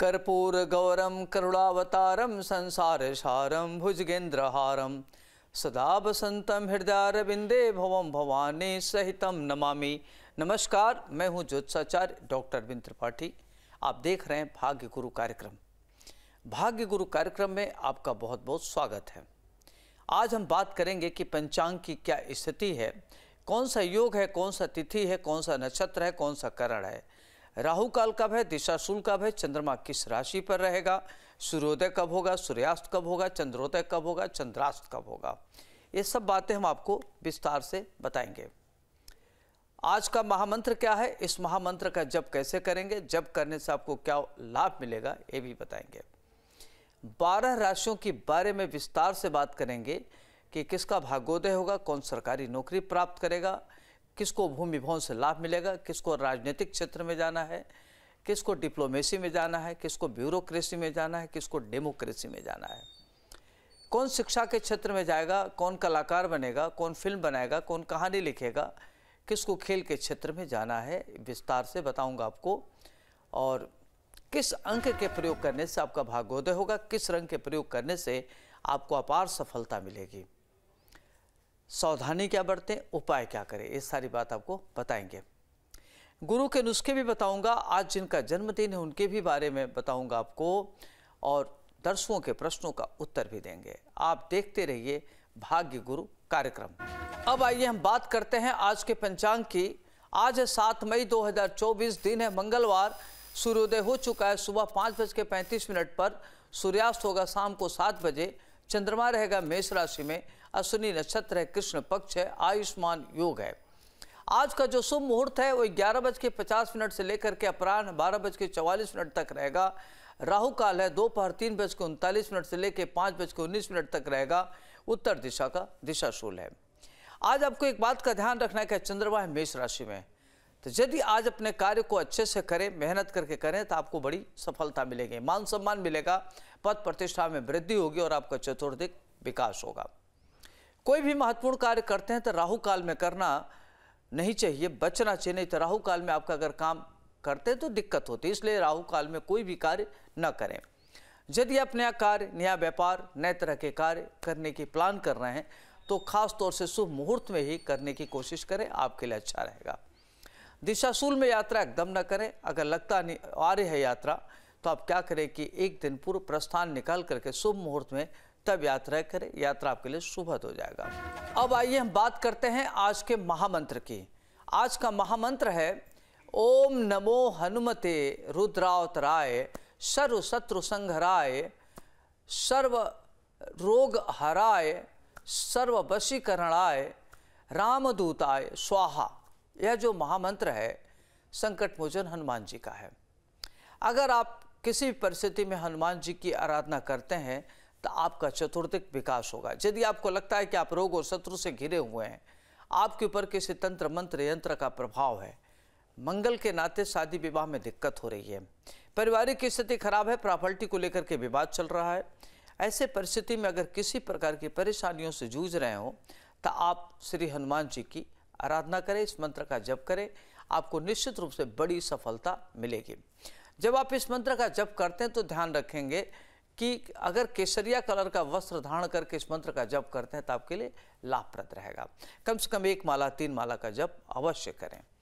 कर्पूर गौरम करुणावतारम संसार सारम भुजगेन्द्रहारं सदा बसंतम हृदयारविंदे भवम भवानी सहितम नमामि नमस्कार मैं हूं ज्योत्साचार्य डॉक्टर अरविंद त्रिपाठी आप देख रहे हैं भाग्य गुरु कार्यक्रम भाग्य गुरु कार्यक्रम में आपका बहुत बहुत स्वागत है आज हम बात करेंगे कि पंचांग की क्या स्थिति है कौन सा योग है कौन सा तिथि है कौन सा नक्षत्र है कौन सा करण है राहु काल कब है दिशा शुल कब है चंद्रमा किस राशि पर रहेगा सूर्योदय कब होगा सूर्यास्त कब होगा चंद्रोदय कब होगा चंद्रास्त कब होगा ये सब बातें हम आपको विस्तार से बताएंगे आज का महामंत्र क्या है इस महामंत्र का जप कैसे करेंगे जप करने से आपको क्या लाभ मिलेगा ये भी बताएंगे बारह राशियों के बारे में विस्तार से बात करेंगे कि किसका भाग्योदय होगा कौन सरकारी नौकरी प्राप्त करेगा किसको भूमि भवन से लाभ मिलेगा किसको राजनीतिक क्षेत्र में जाना है किसको डिप्लोमेसी में जाना है किसको ब्यूरोक्रेसी में जाना है किसको डेमोक्रेसी में जाना है कौन शिक्षा के क्षेत्र में जाएगा कौन कलाकार बनेगा कौन फिल्म बनाएगा कौन कहानी लिखेगा किसको खेल के क्षेत्र में जाना है विस्तार से बताऊंगा आपको और किस अंक के प्रयोग करने से आपका भाग्योदय होगा किस रंग के प्रयोग करने से आपको अपार सफलता मिलेगी सावधानी क्या बरतें उपाय क्या करें ये सारी बात आपको बताएंगे गुरु के नुस्खे भी बताऊंगा आज जिनका जन्मदिन है उनके भी बारे में बताऊंगा आपको और दर्शकों के प्रश्नों का उत्तर भी देंगे आप देखते रहिए भाग्य गुरु कार्यक्रम अब आइए हम बात करते हैं आज के पंचांग की आज है सात मई 2024 दिन है मंगलवार सूर्योदय हो चुका है सुबह पाँच बज के पैंतीस मिनट पर सूर्यास्त होगा शाम को सात बजे चंद्रमा रहेगा मेष राशि में अश्विनी नक्षत्र है कृष्ण पक्ष है आयुष्मान योग है आज का जो शुभ मुहूर्त है वो ग्यारह बज के पचास मिनट से लेकर के अपराह्न बारह बज के चौवालीस मिनट तक रहेगा राहु काल है दोपहर तीन बज के उनतालीस मिनट से लेकर पाँच बज के उन्नीस मिनट तक रहेगा उत्तर दिशा का दिशाशूल है आज आपको एक बात का ध्यान रखना है कि चंद्रमा है मेष राशि में तो यदि आज अपने कार्य को अच्छे से करें मेहनत करके करें तो आपको बड़ी सफलता मिलेगी मान सम्मान मिलेगा पद प्रतिष्ठा में वृद्धि होगी और आपका चतुर्दिक विकास होगा कोई भी महत्वपूर्ण कार्य करते हैं तो राहु काल में करना नहीं चाहिए बचना चाहिए नहीं तो राहु काल में आपका अगर काम करते हैं तो दिक्कत होती है इसलिए राहु काल में कोई भी कार्य न करें यदि आप नया कार्य नया व्यापार नए तरह के कार्य करने की प्लान कर रहे हैं तो खास तौर से शुभ मुहूर्त में ही करने की कोशिश करें आपके लिए अच्छा रहेगा दिशाशूल में यात्रा एकदम न करें अगर लगता नहीं आ रही है यात्रा तो आप क्या करें कि एक दिन पूर्व प्रस्थान निकाल करके शुभ मुहूर्त में तब यात्रा करें यात्रा आपके लिए शुभ तो हो जाएगा अब आइए हम बात करते हैं आज के महामंत्र की आज का महामंत्र है ओम नमो हनुमते रुद्रावतराय सर्व शत्रु संघराय सर्व रोग हराय सर्व वशीकरणाय रामदूताय स्वाहा यह जो महामंत्र है संकट मोचन हनुमान जी का है अगर आप किसी परिस्थिति में हनुमान जी की आराधना करते हैं तो आपका चतुर्दिक विकास होगा यदि आपको लगता है कि आप रोग और शत्रु से घिरे हुए हैं आपके ऊपर किसी तंत्र मंत्र यंत्र का प्रभाव है मंगल के नाते शादी विवाह में दिक्कत हो रही है पारिवारिक स्थिति खराब है प्रॉपर्टी को लेकर के विवाद चल रहा है ऐसे परिस्थिति में अगर किसी प्रकार की परेशानियों से जूझ रहे हो तो आप श्री हनुमान जी की आराधना करें इस मंत्र का जप करें आपको निश्चित रूप से बड़ी सफलता मिलेगी जब आप इस मंत्र का जप करते हैं तो ध्यान रखेंगे कि अगर केसरिया कलर का वस्त्र धारण करके इस मंत्र का जप करते हैं तो आपके लिए लाभप्रद रहेगा कम से कम एक माला तीन माला का जप अवश्य करें